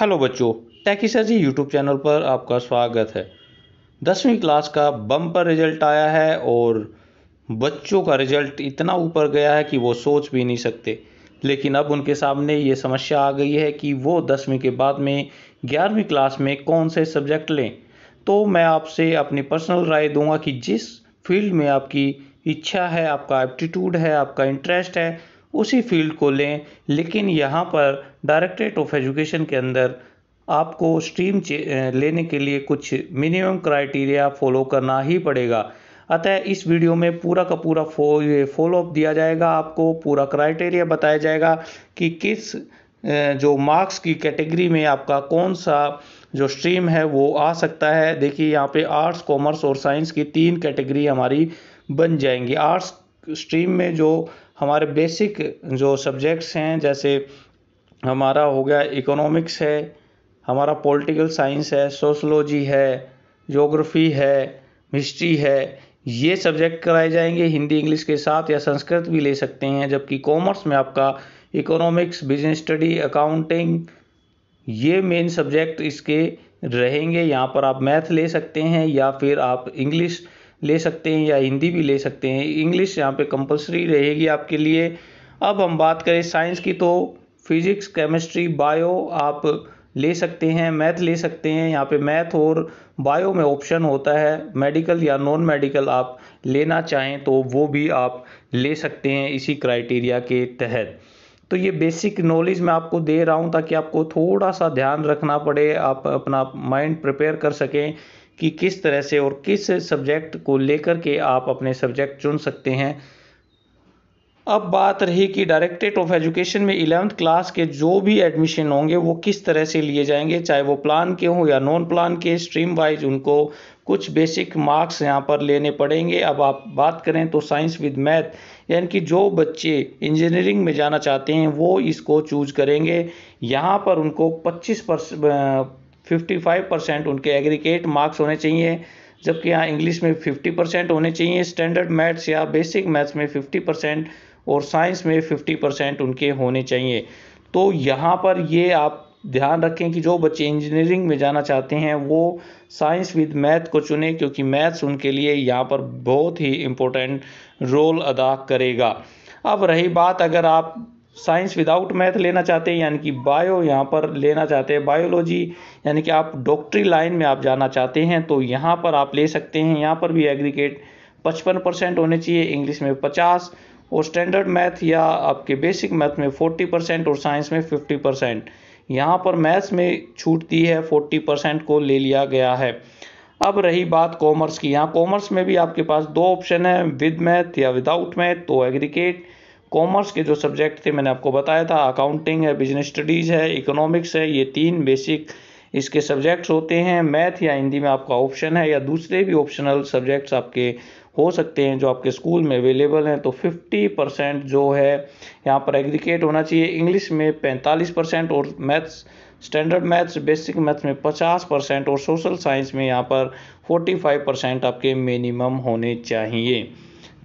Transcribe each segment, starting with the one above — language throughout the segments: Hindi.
हेलो बच्चों सर जी यूट्यूब चैनल पर आपका स्वागत है दसवीं क्लास का बम पर रिजल्ट आया है और बच्चों का रिजल्ट इतना ऊपर गया है कि वो सोच भी नहीं सकते लेकिन अब उनके सामने ये समस्या आ गई है कि वो दसवीं के बाद में ग्यारहवीं क्लास में कौन से सब्जेक्ट लें तो मैं आपसे अपनी पर्सनल राय दूंगा कि जिस फील्ड में आपकी इच्छा है आपका एप्टीट्यूड है आपका इंटरेस्ट है उसी फील्ड को लें लेकिन यहाँ पर डायरेक्टरेट ऑफ एजुकेशन के अंदर आपको स्ट्रीम लेने के लिए कुछ मिनिमम क्राइटेरिया फॉलो करना ही पड़ेगा अतः इस वीडियो में पूरा का पूरा फो फॉलोअप दिया जाएगा आपको पूरा क्राइटेरिया बताया जाएगा कि किस जो मार्क्स की कैटेगरी में आपका कौन सा जो स्ट्रीम है वो आ सकता है देखिए यहाँ पे आर्ट्स कॉमर्स और साइंस की तीन कैटेगरी हमारी बन जाएंगी आर्ट्स स्ट्रीम में जो हमारे बेसिक जो सब्जेक्ट्स हैं जैसे हमारा हो गया इकोनॉमिक्स है हमारा पॉलिटिकल साइंस है सोशलॉजी है जोग्रफ़ी है हिस्ट्री है ये सब्जेक्ट कराए जाएंगे हिंदी इंग्लिश के साथ या संस्कृत भी ले सकते हैं जबकि कॉमर्स में आपका इकोनॉमिक्स बिजनेस स्टडी अकाउंटिंग ये मेन सब्जेक्ट इसके रहेंगे यहाँ पर आप मैथ ले सकते हैं या फिर आप इंग्लिश ले सकते हैं या हिंदी भी ले सकते हैं इंग्लिश यहाँ पे कंपलसरी रहेगी आपके लिए अब हम बात करें साइंस की तो फिज़िक्स केमिस्ट्री बायो आप ले सकते हैं मैथ ले सकते हैं यहाँ पे मैथ और बायो में ऑप्शन होता है मेडिकल या नॉन मेडिकल आप लेना चाहें तो वो भी आप ले सकते हैं इसी क्राइटेरिया के तहत तो ये बेसिक नॉलेज मैं आपको दे रहा हूँ ताकि आपको थोड़ा सा ध्यान रखना पड़े आप अपना माइंड प्रिपेयर कर सकें कि किस तरह से और किस सब्जेक्ट को लेकर के आप अपने सब्जेक्ट चुन सकते हैं अब बात रही कि डायरेक्टेट ऑफ एजुकेशन में इलेवंथ क्लास के जो भी एडमिशन होंगे वो किस तरह से लिए जाएंगे चाहे वो प्लान के हों या नॉन प्लान के स्ट्रीम वाइज उनको कुछ बेसिक मार्क्स यहाँ पर लेने पड़ेंगे अब आप बात करें तो साइंस विद मैथ यानी कि जो बच्चे इंजीनियरिंग में जाना चाहते हैं वो इसको चूज करेंगे यहाँ पर उनको पच्चीस फिफ्टी फाइव परसेंट उनके एग्रीकेट मार्क्स होने चाहिए जबकि यहाँ इंग्लिश में फिफ्टी परसेंट होने चाहिए स्टैंडर्ड मैथ्स या बेसिक मैथ्स में फिफ्टी परसेंट और साइंस में फिफ्टी परसेंट उनके होने चाहिए तो यहाँ पर ये आप ध्यान रखें कि जो बच्चे इंजीनियरिंग में जाना चाहते हैं वो साइंस विद मैथ को चुने क्योंकि मैथ्स उनके लिए यहाँ पर बहुत ही इम्पोर्टेंट रोल अदा करेगा अब रही बात अगर आप साइंस विदाउट मैथ लेना चाहते हैं यानी कि बायो यहाँ पर लेना चाहते हैं बायोलॉजी यानी कि आप डॉक्टरी लाइन में आप जाना चाहते हैं तो यहाँ पर आप ले सकते हैं यहाँ पर भी एग्रीगेट पचपन परसेंट होने चाहिए इंग्लिश में पचास और स्टैंडर्ड मैथ या आपके बेसिक मैथ में 40 परसेंट और साइंस में 50 परसेंट यहाँ पर मैथ्स में छूट दी है 40 परसेंट को ले लिया गया है अब रही बात कॉमर्स की यहाँ कॉमर्स में भी आपके पास दो ऑप्शन है विद मैथ या विदाउट मैथ तो एग्रीकेट कॉमर्स के जो सब्जेक्ट थे मैंने आपको बताया था अकाउंटिंग है बिजनेस स्टडीज़ है इकोनॉमिक्स है ये तीन बेसिक इसके सब्जेक्ट्स होते हैं मैथ या हिंदी में आपका ऑप्शन है या दूसरे भी ऑप्शनल सब्जेक्ट्स आपके हो सकते हैं जो आपके स्कूल में अवेलेबल हैं तो 50 परसेंट जो है यहाँ पर एग्रीकेट होना चाहिए इंग्लिश में 45 परसेंट और maths standard maths basic maths में 50 परसेंट और सोशल साइंस में यहाँ पर 45 परसेंट आपके मिनिमम होने चाहिए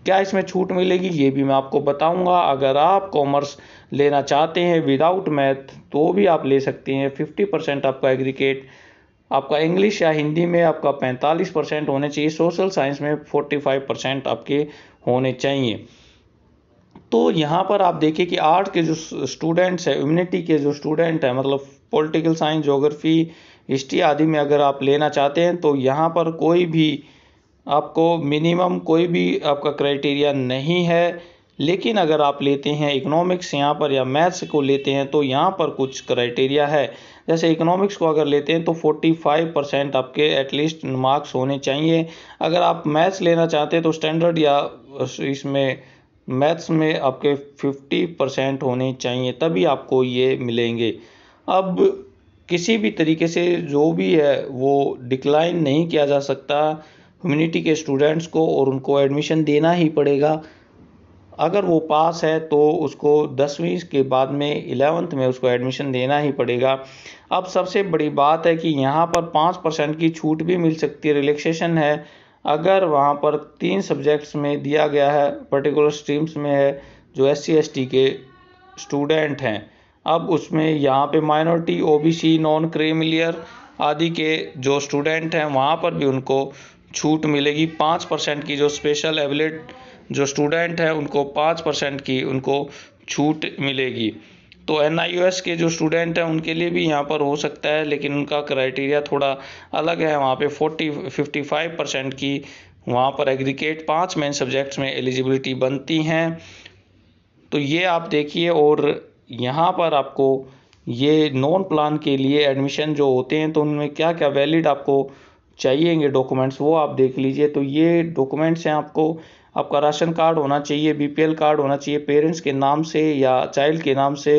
क्या इसमें छूट मिलेगी ये भी मैं आपको बताऊंगा अगर आप कॉमर्स लेना चाहते हैं विदाउट मैथ तो भी आप ले सकते हैं 50 परसेंट आपका एग्रीकेट आपका इंग्लिश या हिंदी में आपका 45 परसेंट होने चाहिए सोशल साइंस में 45 परसेंट आपके होने चाहिए तो यहाँ पर आप देखिए कि आर्ट के जो स्टूडेंट्स हैं इम्यूनिटी के जो स्टूडेंट हैं मतलब पॉलिटिकल साइंस जोग्राफी हिस्ट्री आदि में अगर आप लेना चाहते हैं तो यहाँ पर कोई भी आपको मिनिमम कोई भी आपका क्राइटेरिया नहीं है लेकिन अगर आप लेते हैं इकोनॉमिक्स यहाँ पर या मैथ्स को लेते हैं तो यहाँ पर कुछ क्राइटेरिया है जैसे इकोनॉमिक्स को अगर लेते हैं तो 45 परसेंट आपके एटलीस्ट मार्क्स होने चाहिए अगर आप मैथ्स लेना चाहते हैं तो स्टैंडर्ड या इसमें मैथ्स में आपके 50 परसेंट होने चाहिए तभी आपको ये मिलेंगे अब किसी भी तरीके से जो भी है वो डिक्लाइन नहीं किया जा सकता कम्यूनिटी के स्टूडेंट्स को और उनको एडमिशन देना ही पड़ेगा अगर वो पास है तो उसको दसवीं के बाद में इलेवंथ में उसको एडमिशन देना ही पड़ेगा अब सबसे बड़ी बात है कि यहाँ पर पाँच परसेंट की छूट भी मिल सकती है रिलैक्सेशन है अगर वहाँ पर तीन सब्जेक्ट्स में दिया गया है पर्टिकुलर स्ट्रीम्स में है जो एस सी के स्टूडेंट हैं अब उसमें यहाँ पे माइनॉरिटी ओ नॉन क्रीमिलियर आदि के जो स्टूडेंट हैं वहाँ पर भी उनको छूट मिलेगी पाँच परसेंट की जो स्पेशल एबिलिट जो स्टूडेंट हैं उनको पाँच परसेंट की उनको छूट मिलेगी तो एन के जो स्टूडेंट हैं उनके लिए भी यहाँ पर हो सकता है लेकिन उनका क्राइटेरिया थोड़ा अलग है वहाँ पे फिफ्टी फाइव परसेंट की वहाँ पर एग्रीकेट पांच मेन सब्जेक्ट्स में एलिजिबिलिटी बनती हैं तो ये आप देखिए और यहाँ पर आपको ये नॉन प्लान के लिए एडमिशन जो होते हैं तो उनमें क्या क्या वैलिड आपको चाहिएंगे डॉक्यूमेंट्स वो आप देख लीजिए तो ये डॉक्यूमेंट्स हैं आपको आपका राशन कार्ड होना चाहिए बीपीएल कार्ड होना चाहिए पेरेंट्स के नाम से या चाइल्ड के नाम से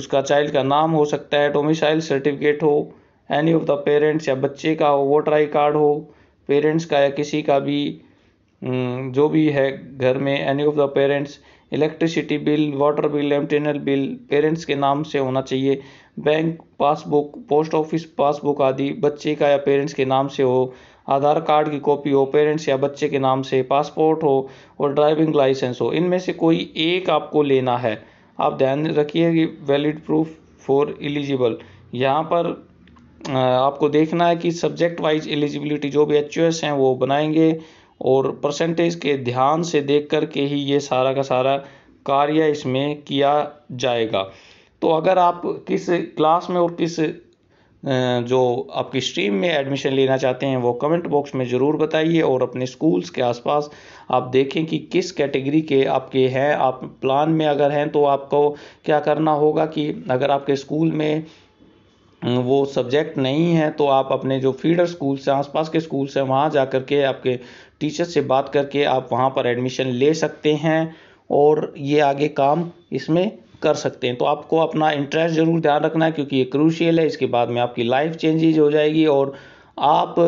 उसका चाइल्ड का नाम हो सकता है डोमिसाइल सर्टिफिकेट हो एनी ऑफ द पेरेंट्स या बच्चे का हो वोटर आई कार्ड हो पेरेंट्स का या किसी का भी हम्म, जो भी है घर में any of the parents electricity bill water bill M bill parents के नाम से होना चाहिए bank passbook post office passbook आदि बच्चे का या पेरेंट्स के नाम से हो आधार कार्ड की कॉपी हो पेरेंट्स या बच्चे के नाम से पासपोर्ट हो और ड्राइविंग लाइसेंस हो इनमें से कोई एक आपको लेना है आप ध्यान रखिए कि वैलिड प्रूफ फॉर एलिजिबल यहाँ पर आपको देखना है कि सब्जेक्ट वाइज एलिजिबिलिटी जो भी एच हैं वो बनाएंगे और परसेंटेज के ध्यान से देख कर के ही ये सारा का सारा कार्य इसमें किया जाएगा तो अगर आप किस क्लास में और किस जो आपकी स्ट्रीम में एडमिशन लेना चाहते हैं वो कमेंट बॉक्स में ज़रूर बताइए और अपने स्कूल्स के आसपास आप देखें कि किस कैटेगरी के आपके हैं आप प्लान में अगर हैं तो आपको क्या करना होगा कि अगर आपके स्कूल में वो सब्जेक्ट नहीं है तो आप अपने जो फीडर स्कूल्स हैं आसपास के स्कूल्स हैं वहाँ जा कर के आपके टीचर से बात करके आप वहाँ पर एडमिशन ले सकते हैं और ये आगे काम इसमें कर सकते हैं तो आपको अपना इंटरेस्ट ज़रूर ध्यान रखना है क्योंकि ये क्रूशियल है इसके बाद में आपकी लाइफ चेंजेज हो जाएगी और आप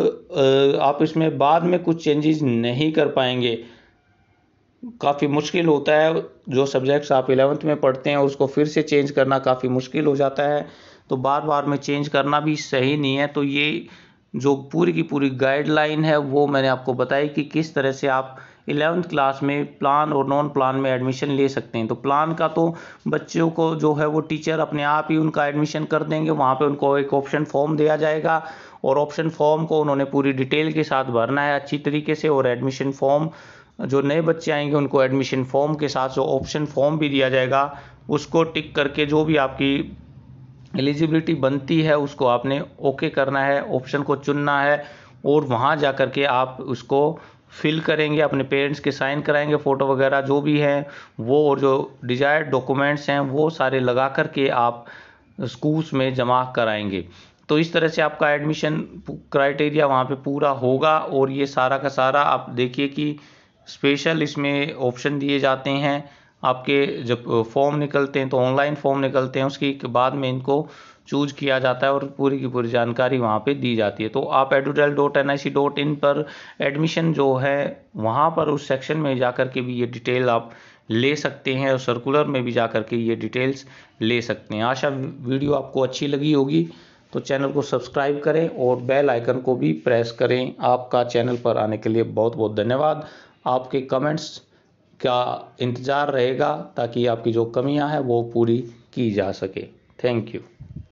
आप इसमें बाद में कुछ चेंजेस नहीं कर पाएंगे काफ़ी मुश्किल होता है जो सब्जेक्ट्स आप एलेवंथ में पढ़ते हैं उसको फिर से चेंज करना काफ़ी मुश्किल हो जाता है तो बार बार में चेंज करना भी सही नहीं है तो ये जो पूरी की पूरी गाइडलाइन है वो मैंने आपको बताई कि किस तरह से आप इलेवंथ क्लास में प्लान और नॉन प्लान में एडमिशन ले सकते हैं तो प्लान का तो बच्चों को जो है वो टीचर अपने आप ही उनका एडमिशन कर देंगे वहाँ पे उनको एक ऑप्शन फॉर्म दिया जाएगा और ऑप्शन फॉर्म को उन्होंने पूरी डिटेल के साथ भरना है अच्छी तरीके से और एडमिशन फॉर्म जो नए बच्चे आएंगे उनको एडमिशन फॉर्म के साथ जो ऑप्शन फॉर्म भी दिया जाएगा उसको टिक करके जो भी आपकी एलिजिबिलिटी बनती है उसको आपने ओके करना है ऑप्शन को चुनना है और वहाँ जा कर के आप उसको फिल करेंगे अपने पेरेंट्स के साइन कराएंगे फ़ोटो वगैरह जो भी हैं वो और जो डिजायर्ड डॉक्यूमेंट्स हैं वो सारे लगा कर के आप स्कूल्स में जमा कराएंगे तो इस तरह से आपका एडमिशन क्राइटेरिया वहाँ पे पूरा होगा और ये सारा का सारा आप देखिए कि स्पेशल इसमें ऑप्शन दिए जाते हैं आपके जब फॉर्म निकलते हैं तो ऑनलाइन फॉर्म निकलते हैं उसके बाद में इनको चूज किया जाता है और पूरी की पूरी जानकारी वहाँ पे दी जाती है तो आप edudel dot N I C dot in पर एडमिशन जो है वहाँ पर उस सेक्शन में जा कर के भी ये डिटेल आप ले सकते हैं और सर्कुलर में भी जा कर के ये डिटेल्स ले सकते हैं आशा वीडियो आपको अच्छी लगी होगी तो चैनल को सब्सक्राइब करें और बेल आइकन को भी प्रेस करें आपका चैनल पर आने के लिए बहुत बहुत धन्यवाद आपके कमेंट्स का इंतज़ार रहेगा ताकि आपकी जो कमियां हैं वो पूरी की जा सके थैंक यू